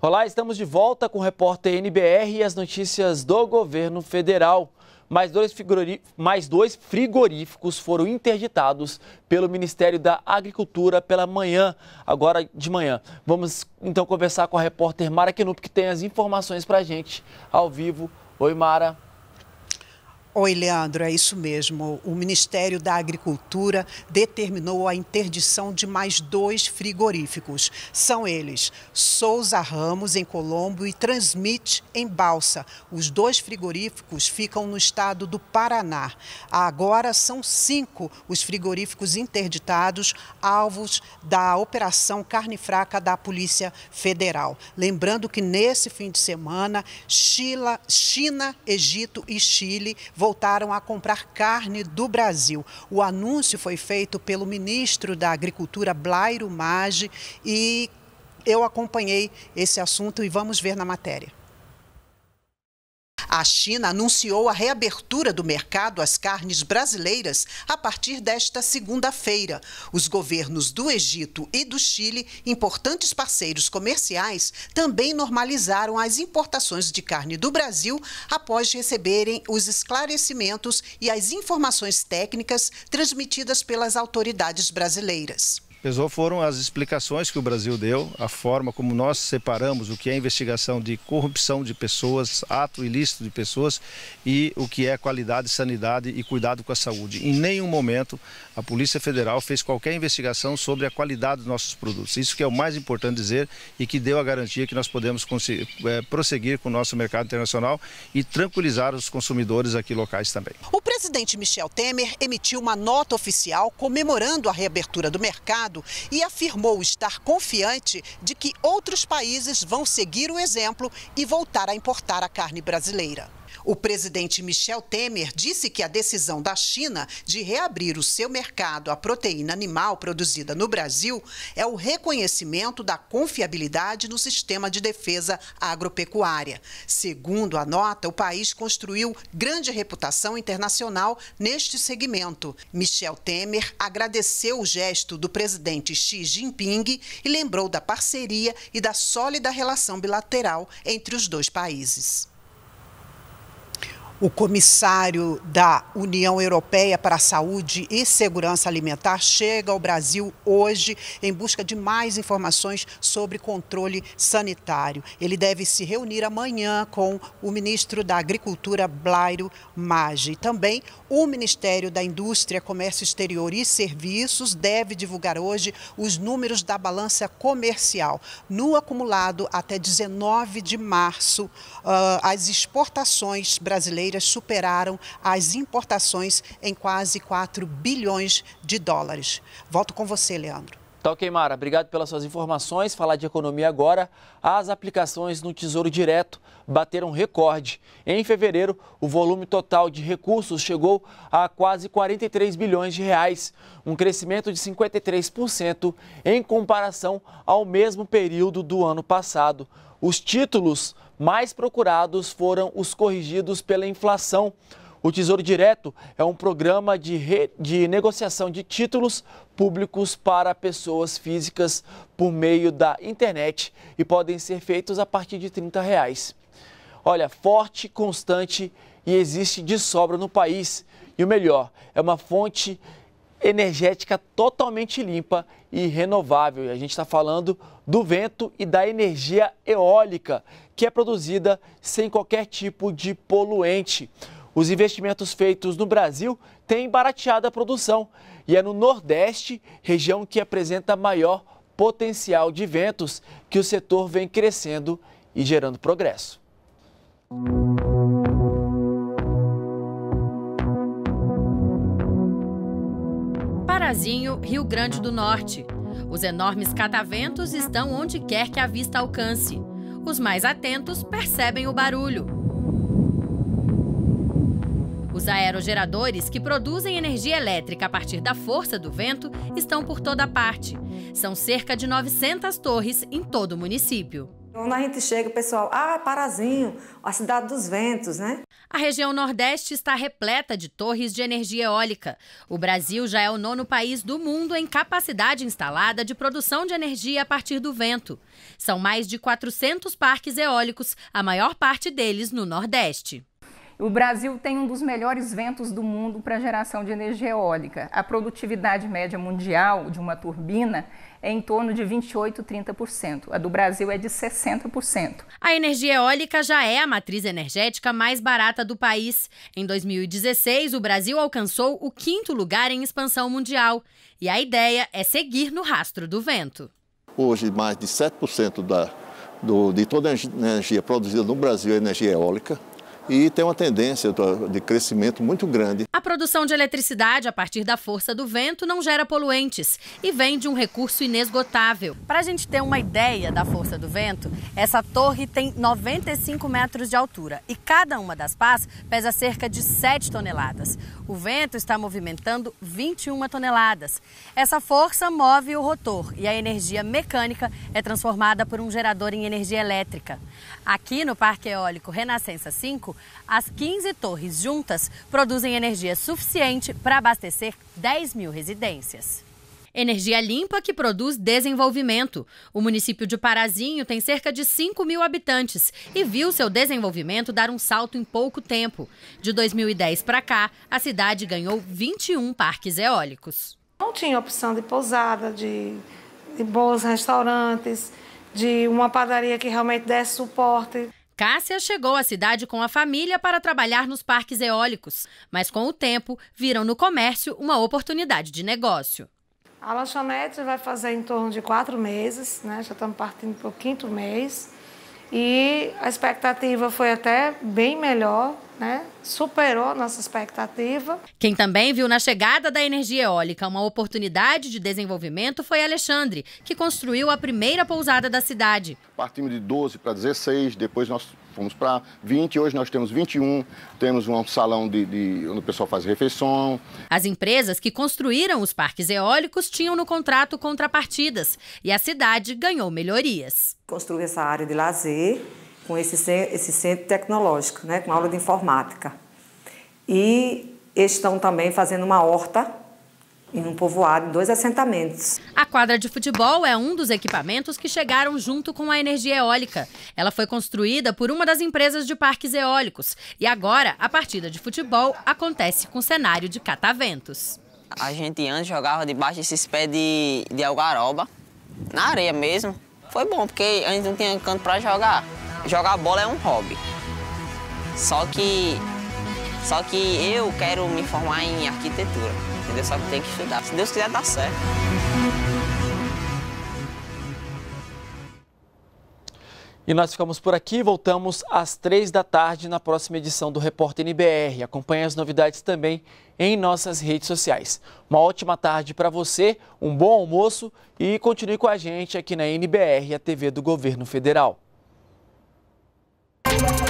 Olá, estamos de volta com o repórter NBR e as notícias do governo federal. Mais dois, mais dois frigoríficos foram interditados pelo Ministério da Agricultura pela manhã, agora de manhã. Vamos então conversar com a repórter Mara Kenup, que tem as informações para a gente ao vivo. Oi, Mara. Oi, Leandro, é isso mesmo. O Ministério da Agricultura determinou a interdição de mais dois frigoríficos. São eles Souza Ramos, em Colombo, e Transmite, em Balsa. Os dois frigoríficos ficam no estado do Paraná. Agora são cinco os frigoríficos interditados, alvos da Operação Carne Fraca da Polícia Federal. Lembrando que nesse fim de semana, China, Egito e Chile voltaram a comprar carne do Brasil. O anúncio foi feito pelo ministro da Agricultura, Blairo Maggi, e eu acompanhei esse assunto e vamos ver na matéria. A China anunciou a reabertura do mercado às carnes brasileiras a partir desta segunda-feira. Os governos do Egito e do Chile, importantes parceiros comerciais, também normalizaram as importações de carne do Brasil após receberem os esclarecimentos e as informações técnicas transmitidas pelas autoridades brasileiras pesou foram as explicações que o Brasil deu, a forma como nós separamos o que é investigação de corrupção de pessoas, ato ilícito de pessoas e o que é qualidade, sanidade e cuidado com a saúde. Em nenhum momento a Polícia Federal fez qualquer investigação sobre a qualidade dos nossos produtos. Isso que é o mais importante dizer e que deu a garantia que nós podemos eh, prosseguir com o nosso mercado internacional e tranquilizar os consumidores aqui locais também. O presidente Michel Temer emitiu uma nota oficial comemorando a reabertura do mercado e afirmou estar confiante de que outros países vão seguir o exemplo e voltar a importar a carne brasileira. O presidente Michel Temer disse que a decisão da China de reabrir o seu mercado à proteína animal produzida no Brasil é o reconhecimento da confiabilidade no sistema de defesa agropecuária. Segundo a nota, o país construiu grande reputação internacional neste segmento. Michel Temer agradeceu o gesto do presidente Xi Jinping e lembrou da parceria e da sólida relação bilateral entre os dois países. O comissário da União Europeia para a Saúde e Segurança Alimentar chega ao Brasil hoje em busca de mais informações sobre controle sanitário. Ele deve se reunir amanhã com o ministro da Agricultura, Blairo Maggi. Também o Ministério da Indústria, Comércio Exterior e Serviços deve divulgar hoje os números da balança comercial. No acumulado até 19 de março, ah, as exportações brasileiras brasileiras superaram as importações em quase 4 bilhões de dólares. Volto com você, Leandro. Tá ok, Mara. Obrigado pelas suas informações. Falar de economia agora. As aplicações no Tesouro Direto bateram recorde. Em fevereiro, o volume total de recursos chegou a quase 43 bilhões de reais, um crescimento de 53% em comparação ao mesmo período do ano passado. Os títulos mais procurados foram os corrigidos pela inflação. O Tesouro Direto é um programa de, re... de negociação de títulos públicos para pessoas físicas por meio da internet e podem ser feitos a partir de R$ 30. Reais. Olha, forte, constante e existe de sobra no país. E o melhor, é uma fonte energética totalmente limpa e renovável. E a gente está falando do vento e da energia eólica, que é produzida sem qualquer tipo de poluente. Os investimentos feitos no Brasil têm barateado a produção e é no Nordeste, região que apresenta maior potencial de ventos, que o setor vem crescendo e gerando progresso. Parazinho, Rio Grande do Norte. Os enormes cataventos estão onde quer que a vista alcance. Os mais atentos percebem o barulho. Os aerogeradores que produzem energia elétrica a partir da força do vento estão por toda parte. São cerca de 900 torres em todo o município. Então, quando a gente chega, o pessoal, ah, Parazinho, a cidade dos ventos, né? A região Nordeste está repleta de torres de energia eólica. O Brasil já é o nono país do mundo em capacidade instalada de produção de energia a partir do vento. São mais de 400 parques eólicos, a maior parte deles no Nordeste. O Brasil tem um dos melhores ventos do mundo para geração de energia eólica. A produtividade média mundial de uma turbina é em torno de 28, 30%. A do Brasil é de 60%. A energia eólica já é a matriz energética mais barata do país. Em 2016, o Brasil alcançou o quinto lugar em expansão mundial. E a ideia é seguir no rastro do vento. Hoje, mais de 7% da, do, de toda a energia produzida no Brasil é energia eólica e tem uma tendência de crescimento muito grande. A produção de eletricidade a partir da força do vento não gera poluentes e vem de um recurso inesgotável. Para a gente ter uma ideia da força do vento, essa torre tem 95 metros de altura e cada uma das pás pesa cerca de 7 toneladas. O vento está movimentando 21 toneladas. Essa força move o rotor e a energia mecânica é transformada por um gerador em energia elétrica. Aqui no Parque Eólico Renascença 5, as 15 torres juntas produzem energia suficiente para abastecer 10 mil residências. Energia limpa que produz desenvolvimento. O município de Parazinho tem cerca de 5 mil habitantes e viu seu desenvolvimento dar um salto em pouco tempo. De 2010 para cá, a cidade ganhou 21 parques eólicos. Não tinha opção de pousada, de, de bons restaurantes, de uma padaria que realmente desse suporte. Cássia chegou à cidade com a família para trabalhar nos parques eólicos, mas com o tempo viram no comércio uma oportunidade de negócio. A lanchonete vai fazer em torno de quatro meses, né? já estamos partindo para o quinto mês. E a expectativa foi até bem melhor né? Superou nossa expectativa. Quem também viu na chegada da energia eólica uma oportunidade de desenvolvimento foi Alexandre, que construiu a primeira pousada da cidade. Partimos de 12 para 16, depois nós fomos para 20, hoje nós temos 21, temos um salão de, de, onde o pessoal faz refeição. As empresas que construíram os parques eólicos tinham no contrato contrapartidas e a cidade ganhou melhorias. Construiu essa área de lazer com esse, esse centro tecnológico, né, com aula de informática. E estão também fazendo uma horta em um povoado, dois assentamentos. A quadra de futebol é um dos equipamentos que chegaram junto com a energia eólica. Ela foi construída por uma das empresas de parques eólicos e agora a partida de futebol acontece com cenário de cataventos. A gente antes jogava debaixo desses pés de, de algaroba, na areia mesmo. Foi bom, porque a gente não tinha canto para jogar jogar bola é um hobby. Só que só que eu quero me formar em arquitetura, entendeu? Só que tem que estudar. Se Deus quiser, dá certo. E nós ficamos por aqui, voltamos às três da tarde na próxima edição do Repórter NBR. Acompanhe as novidades também em nossas redes sociais. Uma ótima tarde para você, um bom almoço e continue com a gente aqui na NBR, a TV do Governo Federal. Thank you.